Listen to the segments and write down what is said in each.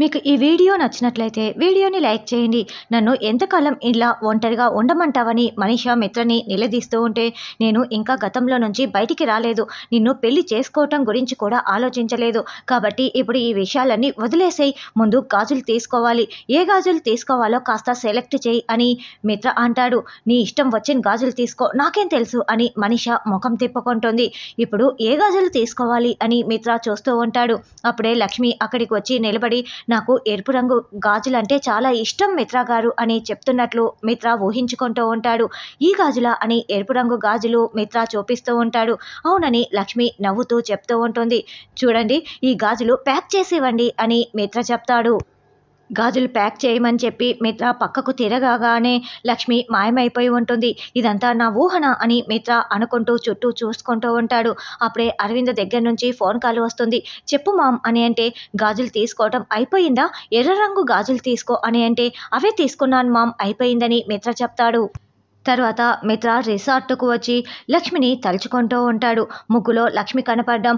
మీకు ఈ వీడియో నచ్చినట్లయితే వీడియోని లైక్ చేయండి నన్ను ఎంతకాలం ఇలా ఒంటరిగా ఉండమంటావని మనీషా మిత్రని నిలదీస్తూ ఉంటే నేను ఇంకా గతంలో నుంచి బయటికి రాలేదు నిన్ను పెళ్లి చేసుకోవటం గురించి కూడా ఆలోచించలేదు కాబట్టి ఇప్పుడు ఈ విషయాలన్నీ వదిలేసేయి ముందు గాజులు తీసుకోవాలి ఏ గాజులు తీసుకోవాలో కాస్త సెలెక్ట్ చేయి అని మిత్ర అంటాడు నీ ఇష్టం వచ్చిన గాజులు తీసుకో నాకేం తెలుసు అని మనీషా ముఖం తిప్పుకుంటుంది ఇప్పుడు ఏ గాజులు తీసుకోవాలి అని మిత్ర చూస్తూ ఉంటాడు అప్పుడే లక్ష్మి అక్కడికి వచ్చి నిలబడి నాకు ఎరుపు రంగు గాజులంటే చాలా ఇష్టం మిత్రా గారు అని చెప్తున్నట్లు మిత్రా ఊహించుకుంటూ ఉంటాడు ఈ గాజుల అని ఎరుపు రంగు గాజులు మిత్రా చూపిస్తూ ఉంటాడు అవునని లక్ష్మి నవ్వుతూ చెప్తూ ఉంటుంది చూడండి ఈ గాజులు ప్యాక్ చేసివ్వండి అని మిత్ర చెప్తాడు గాజులు ప్యాక్ చేయమని చెప్పి మిత్ర పక్కకు తిరగగానే లక్ష్మి మాయమైపోయి ఉంటుంది ఇదంతా నా ఊహన అని మిత్ర అనుకుంటూ చుట్టూ చూసుకుంటూ ఉంటాడు అప్పుడే అరవింద్ దగ్గర నుంచి ఫోన్ కాల్ వస్తుంది చెప్పు మామ్ అని అంటే గాజులు తీసుకోవటం అయిపోయిందా ఎర్ర రంగు గాజులు తీసుకో అని అంటే అవే తీసుకున్నాను మామ్ అయిపోయిందని మిత్ర చెప్తాడు తర్వాత మిత్ర రిసార్ట్కు వచ్చి లక్ష్మిని తలుచుకుంటూ ఉంటాడు ముగ్గులో లక్ష్మి కనపడడం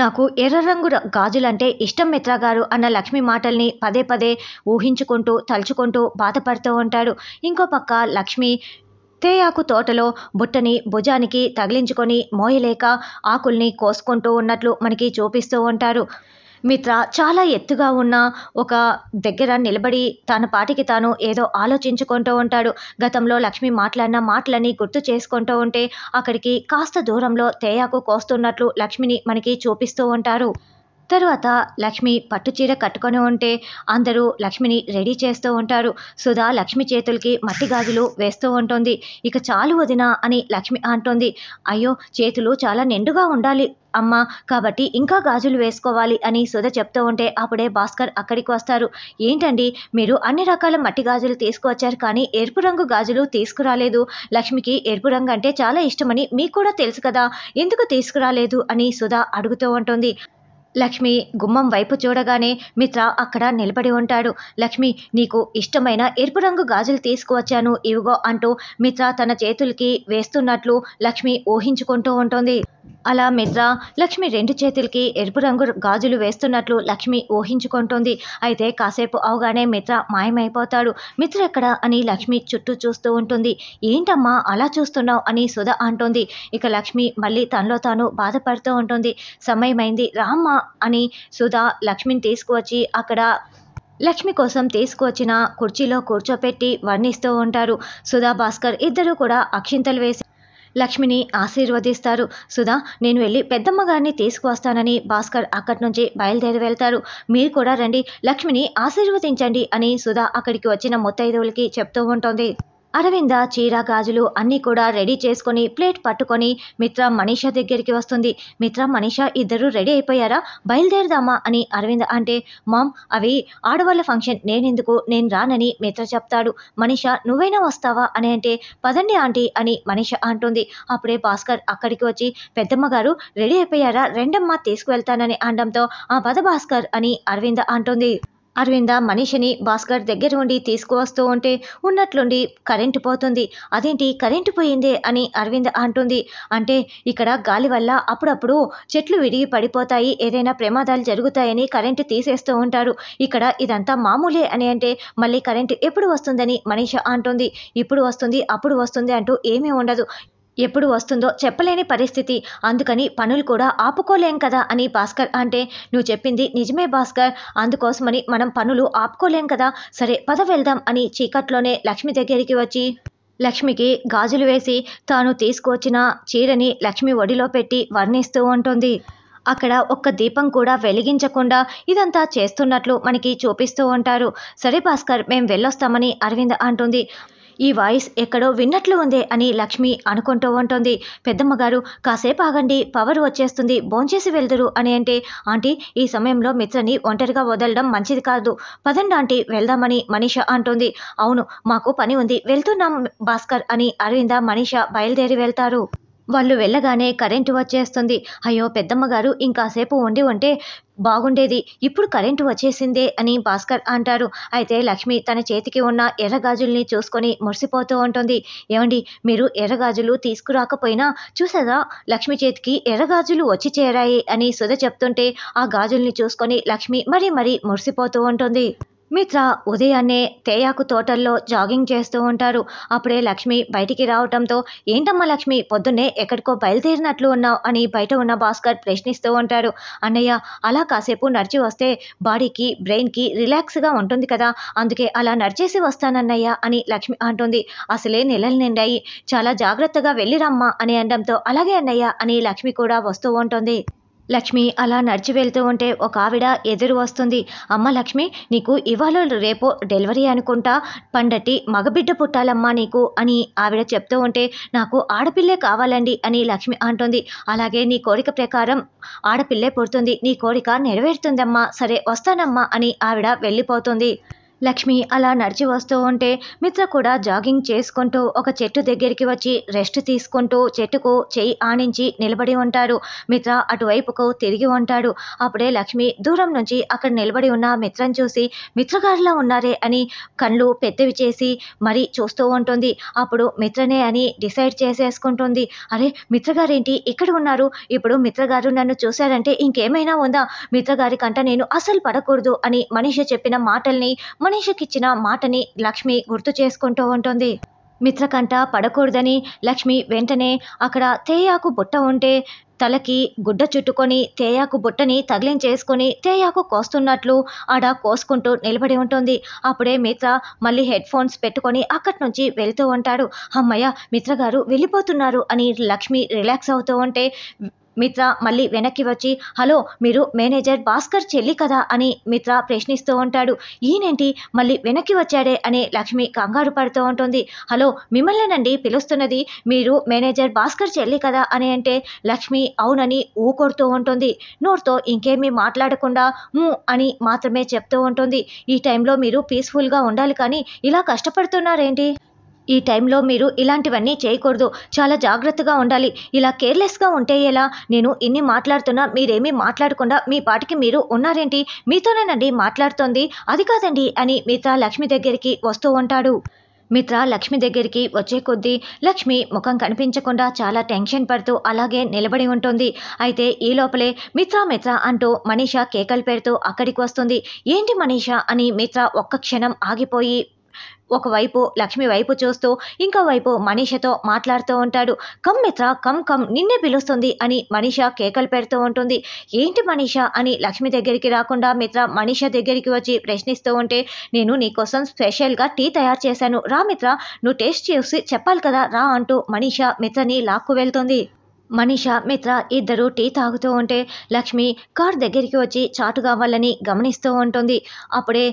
నాకు ఎర్ర రంగు గాజులంటే ఇష్టం మిత్ర గారు అన్న లక్ష్మి మాటల్ని పదే పదే ఊహించుకుంటూ తలుచుకుంటూ బాధపడుతూ ఉంటాడు ఇంకో పక్క లక్ష్మి తేయాకు తోటలో బుట్టని భుజానికి తగిలించుకొని మోయలేక ఆకుల్ని కోసుకుంటూ ఉన్నట్లు మనకి చూపిస్తూ ఉంటారు మిత్ర చాలా ఎత్తుగా ఉన్న ఒక దగ్గర నిలబడి తన పాటికి తాను ఏదో ఆలోచించుకుంటూ ఉంటాడు గతంలో లక్ష్మి మాట్లాడిన మాటలని గుర్తు చేసుకుంటూ ఉంటే అక్కడికి కాస్త దూరంలో తేయాకు కోస్తున్నట్లు లక్ష్మిని మనకి చూపిస్తూ ఉంటారు తరువాత లక్ష్మి పట్టు చీర కట్టుకొని ఉంటే అందరూ లక్ష్మిని రెడీ చేస్తూ ఉంటారు సుధా లక్ష్మి చేతులకి మట్టి గాజులు వేస్తూ ఉంటుంది ఇక చాలు వదిన అని లక్ష్మి అంటుంది అయ్యో చేతులు చాలా నిండుగా ఉండాలి అమ్మ కాబట్టి ఇంకా గాజులు వేసుకోవాలి అని సుధ చెప్తూ ఉంటే అప్పుడే భాస్కర్ అక్కడికి వస్తారు ఏంటండి మీరు అన్ని రకాల మట్టి గాజులు తీసుకువచ్చారు కానీ ఎరుపు రంగు గాజులు తీసుకురాలేదు లక్ష్మికి ఎరుపు రంగు అంటే చాలా ఇష్టమని మీకు కూడా తెలుసు కదా ఎందుకు తీసుకురాలేదు అని సుధ అడుగుతూ ఉంటుంది లక్ష్మి గుమ్మం వైపు చూడగానే మిత్ర అక్కడ నిలబడి ఉంటాడు లక్ష్మి నీకు ఇష్టమైన ఎరుపు రంగు గాజులు తీసుకువచ్చాను ఇవిగో అంటూ మిత్ర తన చేతులకి వేస్తున్నట్లు లక్ష్మి ఊహించుకుంటూ ఉంటుంది అలా మిర్రా లక్ష్మి రెండు చేతులకి ఎరుపు రంగు గాజులు వేస్తున్నట్లు లక్ష్మి ఊహించుకుంటుంది అయితే కాసేపు అవగానే మిత్ర మాయమైపోతాడు మిత్ర ఎక్కడ అని లక్ష్మి చుట్టూ చూస్తూ ఉంటుంది ఏంటమ్మా అలా చూస్తున్నావు అని సుధ అంటుంది ఇక లక్ష్మి మళ్ళీ తనలో తాను బాధపడుతూ ఉంటుంది సమయమైంది రామ్మ అని సుధ లక్ష్మిని తీసుకువచ్చి అక్కడ లక్ష్మి కోసం తీసుకువచ్చిన కుర్చీలో కూర్చోపెట్టి వర్ణిస్తూ ఉంటారు సుధా భాస్కర్ ఇద్దరు కూడా అక్షింతలు వేసి లక్ష్మిని ఆశీర్వదిస్తారు సుధా నేను వెళ్ళి పెద్దమ్మ గారిని తీసుకువస్తానని భాస్కర్ అక్కడి నుంచి బయలుదేరి వెళ్తారు మీరు కూడా రండి లక్ష్మిని ఆశీర్వదించండి అని సుధా అక్కడికి వచ్చిన ముత్తైదువులకి చెప్తూ ఉంటుంది అరవింద చీర గాజులు అన్నీ కూడా రెడీ చేసుకొని ప్లేట్ పట్టుకొని మిత్ర మనీష దగ్గరికి వస్తుంది మిత్ర మనీష ఇద్దరు రెడీ అయిపోయారా బయలుదేరదామా అని అరవింద అంటే మామ్ అవి ఆడవాళ్ళ ఫంక్షన్ నేనెందుకు నేను రానని మిత్ర చెప్తాడు మనీష నువ్వైనా వస్తావా అని అంటే పదండి ఆంటీ అని మనీష అంటుంది అప్పుడే భాస్కర్ అక్కడికి వచ్చి పెద్దమ్మ గారు రెడీ అయిపోయారా రెండమ్మ తీసుకువెళ్తానని అనడంతో ఆ పద భాస్కర్ అని అరవింద అంటుంది అరవింద మనిషిని భాస్కర్ దగ్గర ఉండి తీసుకువస్తూ ఉంటే ఉన్నట్లుండి కరెంటు పోతుంది అదేంటి కరెంటు పోయిందే అని అరవింద అంటుంది అంటే ఇక్కడ గాలి వల్ల అప్పుడప్పుడు చెట్లు విడిగి పడిపోతాయి ఏదైనా ప్రమాదాలు జరుగుతాయని కరెంటు తీసేస్తూ ఉంటారు ఇక్కడ ఇదంతా మామూలే అని అంటే మళ్ళీ కరెంటు ఎప్పుడు వస్తుందని మనీష అంటుంది ఇప్పుడు వస్తుంది అప్పుడు వస్తుంది అంటూ ఏమీ ఉండదు ఎప్పుడు వస్తుందో చెప్పలేని పరిస్థితి అందుకని పనులు కూడా ఆపుకోలేం కదా అని భాస్కర్ అంటే నువ్వు చెప్పింది నిజమే భాస్కర్ అందుకోసమని మనం పనులు ఆపుకోలేం కదా సరే పద వెళ్దాం అని చీకట్లోనే లక్ష్మి దగ్గరికి వచ్చి లక్ష్మికి గాజులు వేసి తాను తీసుకువచ్చిన చీరని లక్ష్మి ఒడిలో పెట్టి వర్ణిస్తూ ఉంటుంది అక్కడ ఒక్క దీపం కూడా వెలిగించకుండా ఇదంతా చేస్తున్నట్లు మనకి చూపిస్తూ ఉంటారు సరే భాస్కర్ మేము వెళ్ళొస్తామని అరవింద్ అంటుంది ఈ వాయిస్ ఎక్కడో విన్నట్లు ఉంది అని లక్ష్మి అనుకుంటూ ఉంటుంది పెద్దమ్మగారు కాసేపు ఆగండి పవర్ వచ్చేస్తుంది భోంచేసి వెళ్దురు అని అంటే ఆంటీ ఈ సమయంలో మిత్రని ఒంటరిగా వదలడం మంచిది కాదు పదండి ఆంటీ వెళ్దామని మనీష అంటుంది అవును మాకు పని ఉంది వెళ్తున్నాం భాస్కర్ అని అరవింద మనీష బయలుదేరి వెళ్తారు వాళ్ళు వెళ్ళగానే కరెంటు వచ్చేస్తుంది అయ్యో పెద్దమ్మగారు ఇంకాసేపు ఉండి ఉంటే బాగుండేది ఇప్పుడు కరెంటు వచ్చేసిందే అని భాస్కర్ అంటారు అయితే లక్ష్మి తన చేతికి ఉన్న ఎర్రగాజుల్ని చూసుకొని మురిసిపోతూ ఉంటుంది ఏమండి మీరు ఎర్రగాజులు తీసుకురాకపోయినా చూసారా లక్ష్మి చేతికి ఎర్రగాజులు వచ్చి చేరాయి అని సుధ చెప్తుంటే ఆ గాజుల్ని చూసుకొని లక్ష్మి మరీ మరీ మురిసిపోతూ ఉంటుంది మిత్ర ఉదయాన్నే తేయాకు తోటల్లో జాగింగ్ చేస్తూ ఉంటారు అప్పుడే లక్ష్మి బయటికి రావటంతో ఏంటమ్మా లక్ష్మి పొద్దున్నే ఎక్కడికో బయలుదేరినట్లు ఉన్నావు అని బయట ఉన్న భాస్కర్ ప్రశ్నిస్తూ ఉంటాడు అన్నయ్య అలా కాసేపు నడిచి వస్తే బాడీకి బ్రెయిన్కి రిలాక్స్గా ఉంటుంది కదా అందుకే అలా నడిచేసి వస్తానన్నయ్య అని లక్ష్మి అంటుంది అసలే నెలలు నిండాయి చాలా జాగ్రత్తగా వెళ్ళిరమ్మా అని అనడంతో అలాగే అన్నయ్య అని లక్ష్మి కూడా వస్తూ ఉంటుంది లక్ష్మి అలా నడిచి వెళ్తూ ఉంటే ఒక ఆవిడ ఎదురు వస్తుంది అమ్మ లక్ష్మి నీకు ఇవాళ రేపో డెలివరీ అనుకుంటా పండటి మగబిడ్డ పుట్టాలమ్మా నీకు అని ఆవిడ చెప్తూ ఉంటే నాకు ఆడపిల్లే కావాలండి అని లక్ష్మి అంటుంది అలాగే నీ కోరిక ప్రకారం ఆడపిల్లే పుడుతుంది నీ కోరిక నెరవేరుతుందమ్మా సరే వస్తానమ్మా అని ఆవిడ వెళ్ళిపోతుంది లక్ష్మి అలా నడిచి వస్తూ ఉంటే మిత్ర కూడా జాగింగ్ చేసుకుంటూ ఒక చెట్టు దగ్గరికి వచ్చి రెస్ట్ తీసుకుంటూ చెట్టుకు చేయి ఆనించి నిలబడి ఉంటాడు మిత్ర అటువైపుకు తిరిగి ఉంటాడు అప్పుడే లక్ష్మి దూరం నుంచి అక్కడ నిలబడి ఉన్న మిత్రం చూసి మిత్రగారిలా ఉన్నారే అని కళ్ళు పెద్దవి చేసి మరీ చూస్తూ ఉంటుంది అప్పుడు మిత్రనే అని డిసైడ్ చేసేసుకుంటుంది అరే మిత్రగారేంటి ఇక్కడ ఉన్నారు ఇప్పుడు మిత్రగారు నన్ను చూశారంటే ఇంకేమైనా ఉందా మిత్రగారి కంట నేను అసలు పడకూడదు అని మనిషి చెప్పిన మాటల్ని భువనేశ్కి ఇచ్చిన మాటని లక్ష్మి గుర్తు చేసుకుంటూ ఉంటుంది మిత్రకంట పడకూడదని లక్ష్మి వెంటనే అక్కడ తేయాకు బుట్ట ఉంటే తలకి గుడ్డ చుట్టుకొని తేయాకు బుట్టని తగిలించేసుకొని తేయాకు కోస్తున్నట్లు ఆడ కోసుకుంటూ నిలబడి ఉంటుంది అప్పుడే మిత్ర మళ్ళీ హెడ్ ఫోన్స్ పెట్టుకొని అక్కడి నుంచి వెళ్తూ ఉంటాడు అమ్మయ్య మిత్ర గారు వెళ్ళిపోతున్నారు అని లక్ష్మి రిలాక్స్ అవుతూ ఉంటే మిత్ర మళ్ళీ వెనక్కి వచ్చి హలో మీరు మేనేజర్ భాస్కర్ చెల్లి కదా అని మిత్ర ప్రశ్నిస్తూ ఉంటాడు ఈయనేంటి మళ్ళీ వెనక్కి వచ్చాడే అని లక్ష్మి కంగారు పడుతూ ఉంటుంది హలో నండి పిలుస్తున్నది మీరు మేనేజర్ భాస్కర్ చెల్లి కదా అని అంటే లక్ష్మి అవునని ఊకొడుతూ ఉంటుంది నోరుతో ఇంకేమీ మాట్లాడకుండా అని మాత్రమే చెప్తూ ఉంటుంది ఈ టైంలో మీరు పీస్ఫుల్గా ఉండాలి కానీ ఇలా కష్టపడుతున్నారేంటి ఈ టైంలో మీరు ఇలాంటివన్నీ చేయకూడదు చాలా జాగ్రత్తగా ఉండాలి ఇలా కేర్లెస్గా ఉంటే ఎలా నేను ఇన్ని మాట్లాడుతున్నా మీరేమీ మాట్లాడకుండా మీ పాటికి మీరు ఉన్నారేంటి మీతోనేనండి మాట్లాడుతోంది అది కాదండి అని మిగతా లక్ష్మి దగ్గరికి వస్తూ ఉంటాడు మిత్ర లక్ష్మి దగ్గరికి వచ్చే కొద్దీ లక్ష్మి ముఖం కనిపించకుండా చాలా టెన్షన్ పడుతూ అలాగే నిలబడి ఉంటుంది అయితే ఈ లోపలే మిత్ర మిత్ర అంటూ మనీషా కేకలు పెడుతూ అక్కడికి వస్తుంది ఏంటి మనీషా అని మిత్ర ఒక్క క్షణం ఆగిపోయి ఒకవైపు లక్ష్మి వైపు చూస్తూ ఇంకోవైపు మనీషతో మాట్లాడుతూ ఉంటాడు కమ్ మిత్ర కమ్ కమ్ నిన్నే పిలుస్తుంది అని మనీష కేకలు పెడుతూ ఉంటుంది ఏంటి మనీష అని లక్ష్మి దగ్గరికి రాకుండా మిత్ర మనీష దగ్గరికి వచ్చి ప్రశ్నిస్తూ ఉంటే నేను నీకోసం స్పెషల్గా టీ తయారు చేశాను రా మిత్ర నువ్వు టేస్ట్ చేసి చెప్పాలి కదా రా అంటూ మనీష మిత్రని లాక్కు వెళ్తుంది మనీష మిత్ర ఇద్దరు టీ తాగుతూ ఉంటే లక్ష్మి కార్ దగ్గరికి వచ్చి చాటుగా వాళ్ళని గమనిస్తూ ఉంటుంది అప్పుడే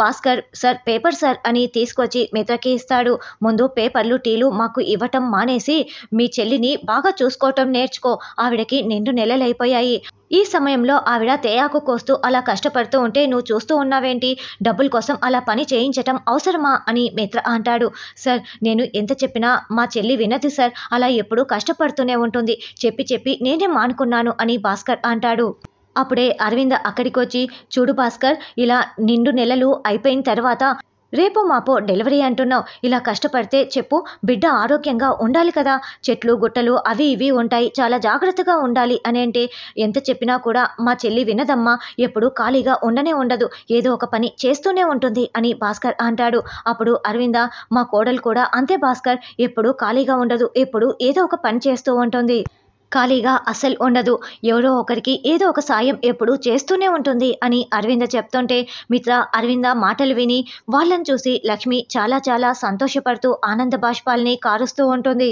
భాస్కర్ సార్ పేపర్ సార్ అని తీసుకొచ్చి మిత్రకి ఇస్తాడు ముందు పేపర్లు టీలు మాకు ఇవ్వటం మానేసి మీ చెల్లిని బాగా చూసుకోవటం నేర్చుకో ఆవిడకి నిండు నెలలైపోయాయి ఈ సమయంలో ఆవిడ తేయాకు కోస్తూ అలా కష్టపడుతూ ఉంటే నువ్వు చూస్తూ ఉన్నావేంటి డబ్బుల కోసం అలా పని చేయించటం అవసరమా అని మిత్ర అంటాడు సార్ నేను ఎంత చెప్పినా మా చెల్లి వినది సార్ అలా ఎప్పుడూ కష్టపడుతూనే ఉంటుంది చెప్పి చెప్పి నేనే మానుకున్నాను అని భాస్కర్ అంటాడు అప్పుడే అరవింద్ అక్కడికి వచ్చి చూడు భాస్కర్ ఇలా నిండు నెలలు అయిపోయిన తర్వాత రేపు మాపో డెలివరీ అంటున్నావు ఇలా కష్టపడితే చెప్పు బిడ్డ ఆరోగ్యంగా ఉండాలి కదా చెట్లు గుట్టలు అవి ఇవి ఉంటాయి చాలా జాగ్రత్తగా ఉండాలి అని అంటే ఎంత చెప్పినా కూడా మా చెల్లి వినదమ్మా ఎప్పుడు ఖాళీగా ఉండనే ఉండదు ఏదో ఒక పని చేస్తూనే ఉంటుంది అని భాస్కర్ అంటాడు అప్పుడు అరవింద మా కోడలు కూడా అంతే భాస్కర్ ఎప్పుడు ఖాళీగా ఉండదు ఎప్పుడు ఏదో ఒక పని చేస్తూ ఉంటుంది ఖాళీగా అసలు ఉండదు ఎవరో ఒకరికి ఏదో ఒక సాయం ఎప్పుడూ చేస్తూనే ఉంటుంది అని అరవింద చెప్తుంటే మిత్ర అరవింద మాటలు విని వాళ్ళని చూసి లక్ష్మి చాలా చాలా సంతోషపడుతూ ఆనంద బాష్పాల్ని కారుస్తూ ఉంటుంది